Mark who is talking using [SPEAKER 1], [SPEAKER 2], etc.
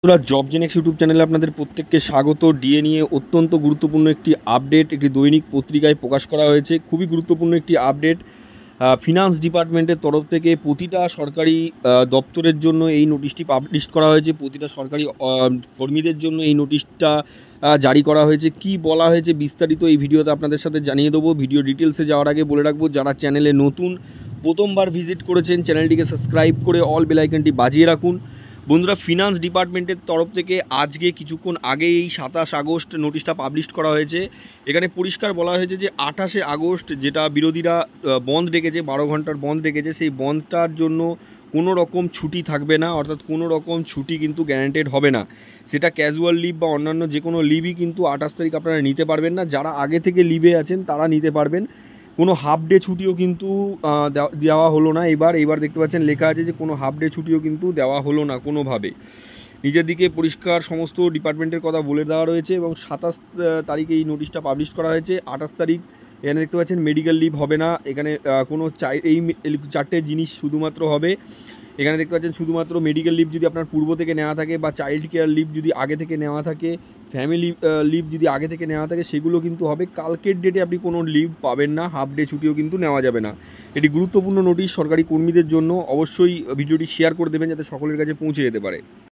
[SPEAKER 1] বন্ধুরা job Genex YouTube চ্যানেলে আপনাদের প্রত্যেককে স্বাগত ডিএ নিয়ে অত্যন্ত গুরুত্বপূর্ণ একটি আপডেট একটি দৈনিক পত্রিকায় প্রকাশ করা হয়েছে খুবই গুরুত্বপূর্ণ একটি আপডেট ফিনান্স ডিপার্টমেন্টের তরফ থেকে প্রতিটা সরকারি দপ্তরের জন্য এই নোটিশটি পাবলিশ করা হয়েছে প্রতিটা সরকারি কর্মীদের জন্য এই নোটিশটা জারি করা হয়েছে কি বলা হয়েছে বিস্তারিত এই ভিডিওতে আপনাদের সাথে জানিয়ে দেবো ভিডিও ডিটেলসে যাওয়ার আগে বলে রাখবো যারা চ্যানেলে নতুন প্রথমবার ভিজিট করেছেন চ্যানেলটিকে সাবস্ক্রাইব করে অল বেলাইকনটি বাজিয়ে রাখুন বন্ধুরা ফিনান্স ডিপার্টমেন্টের তরফ থেকে আজকে কিছুক্ষণ আগে এই সাতাশ আগস্ট নোটিশটা পাবলিশ করা হয়েছে এখানে পরিষ্কার বলা হয়েছে যে আঠাশে আগস্ট যেটা বিরোধীরা বন্ধ রেখেছে বারো ঘন্টার বন্ধ রেখেছে সেই বন্ধটার জন্য কোনো রকম ছুটি থাকবে না অর্থাৎ কোনো রকম ছুটি কিন্তু গ্যারান্টেড হবে না সেটা ক্যাজুয়াল লিভ বা অন্যান্য যে কোনো লিভই কিন্তু আঠাশ তারিখ আপনারা নিতে পারবেন না যারা আগে থেকে লিভে আছেন তারা নিতে পারবেন কোনো হাফ ডে ছুটিও কিন্তু দেওয়া হলো না এবার এবার দেখতে পাচ্ছেন লেখা আছে যে কোনো হাফ ডে ছুটিও কিন্তু দেওয়া হলো না কোনোভাবে নিজের দিকে পরিষ্কার সমস্ত ডিপার্টমেন্টের কথা বলে দেওয়া রয়েছে এবং সাতাশ তারিখে এই নোটিশটা পাবলিশ করা হয়েছে আঠাশ তারিখ এখানে দেখতে পাচ্ছেন মেডিকেল লিভ হবে না এখানে কোনো চাই এই চারটে জিনিস শুধুমাত্র হবে এখানে দেখতে পাচ্ছেন শুধুমাত্র মেডিকেল লিভ যদি আপনার পূর্ব থেকে নেওয়া থাকে বা চাইল্ড কেয়ার লিভ যদি আগে থেকে নেওয়া থাকে ফ্যামিলি লিভ যদি আগে থেকে নেওয়া থাকে সেগুলো কিন্তু হবে কালকের ডেটে আপনি কোনো লিভ পাবেন না হাফ ডে ছুটিও কিন্তু নেওয়া যাবে না এটি গুরুত্বপূর্ণ নোটিশ সরকারি কর্মীদের জন্য অবশ্যই ভিডিওটি শেয়ার করে দেবেন যাতে সকলের কাছে পৌঁছে যেতে পারে